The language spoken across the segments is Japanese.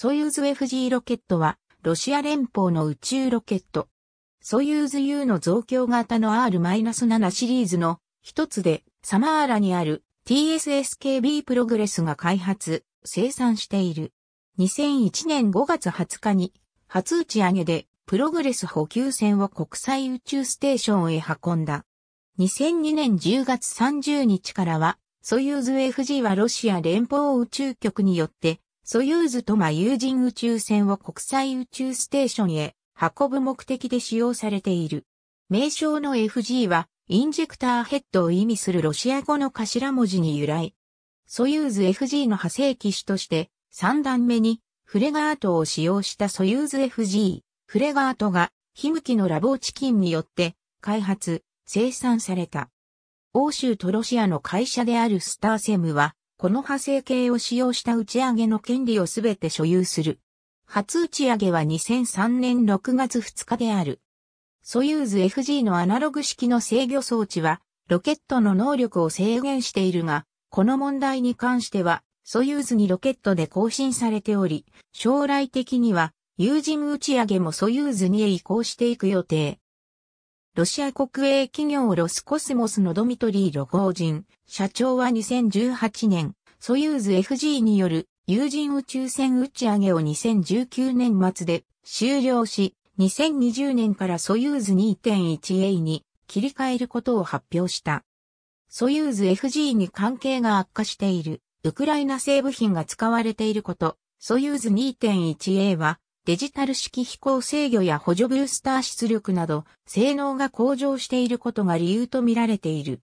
ソユーズ FG ロケットは、ロシア連邦の宇宙ロケット。ソユーズ U の増強型の R-7 シリーズの一つで、サマーラにある TSSKB プログレスが開発、生産している。2001年5月20日に、初打ち上げで、プログレス補給船を国際宇宙ステーションへ運んだ。2002年10月30日からは、ソユーズ FG はロシア連邦宇宙局によってソユーズとマ有人宇宙船を国際宇宙ステーションへ運ぶ目的で使用されている。名称の FG は、インジェクターヘッドを意味するロシア語の頭文字に由来。ソユーズ FG の派生機種として、3段目に、フレガートを使用したソユーズ FG、フレガートが、ヒムキのラボチキンによって、開発、生産された。欧州とロシアの会社であるスターセムは、この派生形を使用した打ち上げの権利をすべて所有する。初打ち上げは2003年6月2日である。ソユーズ FG のアナログ式の制御装置は、ロケットの能力を制限しているが、この問題に関しては、ソユーズにロケットで更新されており、将来的には、有人打ち上げもソユーズに移行していく予定。ロシア国営企業ロスコスモスのドミトリー・ロゴージン、社長は2018年、ソユーズ FG による有人宇宙船打ち上げを2019年末で終了し、2020年からソユーズ 2.1A に切り替えることを発表した。ソユーズ FG に関係が悪化している、ウクライナ製部品が使われていること、ソユーズ 2.1A はデジタル式飛行制御や補助ブースター出力など、性能が向上していることが理由とみられている。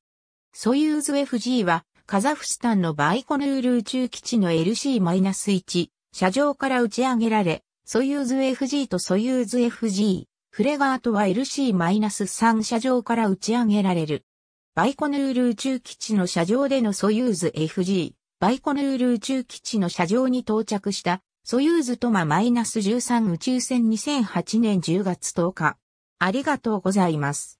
ソユーズ FG は、カザフスタンのバイコヌール宇宙基地の LC-1、車上から打ち上げられ、ソユーズ FG とソユーズ FG、フレガートは LC-3 車上から打ち上げられる。バイコヌール宇宙基地の車上でのソユーズ FG、バイコヌール宇宙基地の車上に到着したソユーズトマ -13 宇宙船2008年10月10日。ありがとうございます。